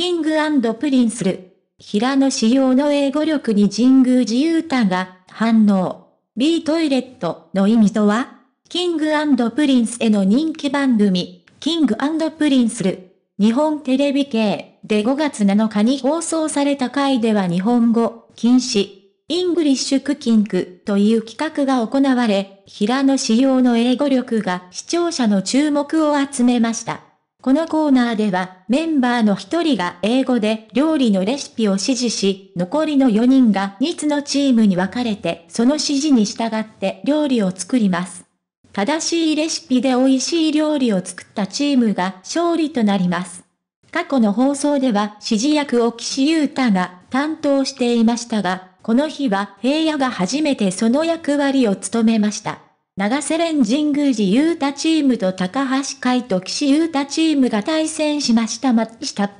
キングプリンスル。平野仕様の英語力に神宮寺勇太が反応。B トイレットの意味とはキングプリンスへの人気番組、キングプリンスル。日本テレビ系で5月7日に放送された回では日本語、禁止、イングリッシュクッキングという企画が行われ、平野仕様の英語力が視聴者の注目を集めました。このコーナーではメンバーの1人が英語で料理のレシピを指示し、残りの4人が2つのチームに分かれてその指示に従って料理を作ります。正しいレシピで美味しい料理を作ったチームが勝利となります。過去の放送では指示役を岸優太が担当していましたが、この日は平野が初めてその役割を務めました。長瀬連神宮寺雄太チームと高橋海と岸優太チームが対戦しましたました。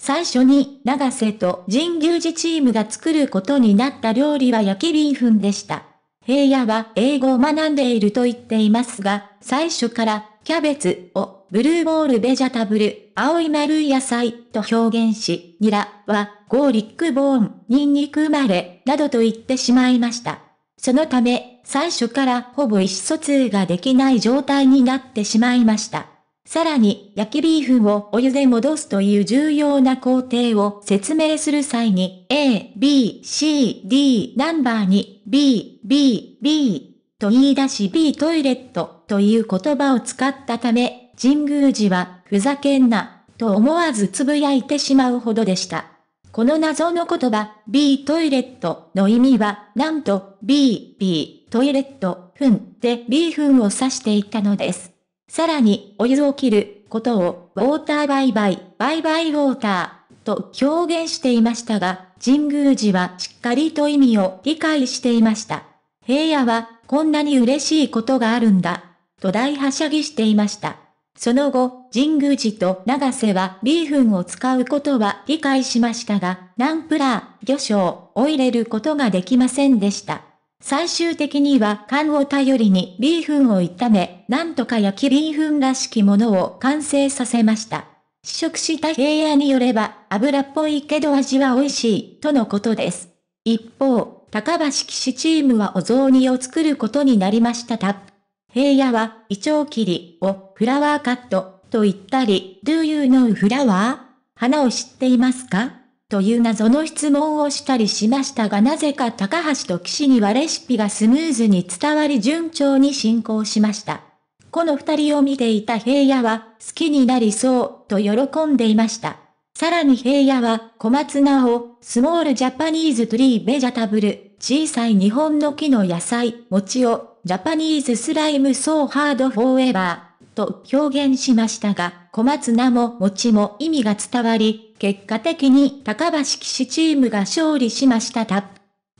最初に、長瀬と神宮寺チームが作ることになった料理は焼きビーフンでした。平野は英語を学んでいると言っていますが、最初から、キャベツを、ブルーボールベジャタブル、青い丸い野菜と表現し、ニラは、ゴーリックボーン、ニンニク生まれ、などと言ってしまいました。そのため、最初からほぼ意思疎通ができない状態になってしまいました。さらに、焼きビーフをお湯で戻すという重要な工程を説明する際に、A、B、C、D ナンバーに、B、B、B と言い出し B トイレットという言葉を使ったため、神宮寺は、ふざけんな、と思わずつぶやいてしまうほどでした。この謎の言葉、B トイレットの意味は、なんと、B、B、トイレット、ふんで B ふんを指していたのです。さらに、お湯を切ることを、ウォーターバイバイ、バイバイウォーターと表現していましたが、神宮寺はしっかりと意味を理解していました。平野は、こんなに嬉しいことがあるんだ、と大はしゃぎしていました。その後、神宮寺と長瀬はビーフンを使うことは理解しましたが、ナンプラー、魚醤を入れることができませんでした。最終的には缶を頼りにビーフンを炒め、なんとか焼きビーフンらしきものを完成させました。試食した平野によれば、油っぽいけど味は美味しい、とのことです。一方、高橋騎士チームはお雑煮を作ることになりましたた。平野は、イチョウ切りをフラワーカットと言ったり、Do you know フラワー花を知っていますかという謎の質問をしたりしましたがなぜか高橋と岸にはレシピがスムーズに伝わり順調に進行しました。この二人を見ていた平野は好きになりそうと喜んでいました。さらに平野は小松菜をスモールジャパニーズトリーベジャタブル小さい日本の木の野菜餅をジャパニーズスライムソーハードフォーエバーと表現しましたが、小松菜も餅も意味が伝わり、結果的に高橋騎士チームが勝利しましたた。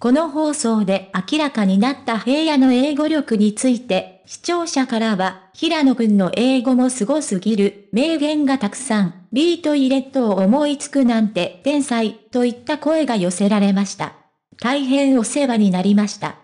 この放送で明らかになった平野の英語力について、視聴者からは、平野くんの英語もすごすぎる、名言がたくさん、ビートイレットを思いつくなんて天才、といった声が寄せられました。大変お世話になりました。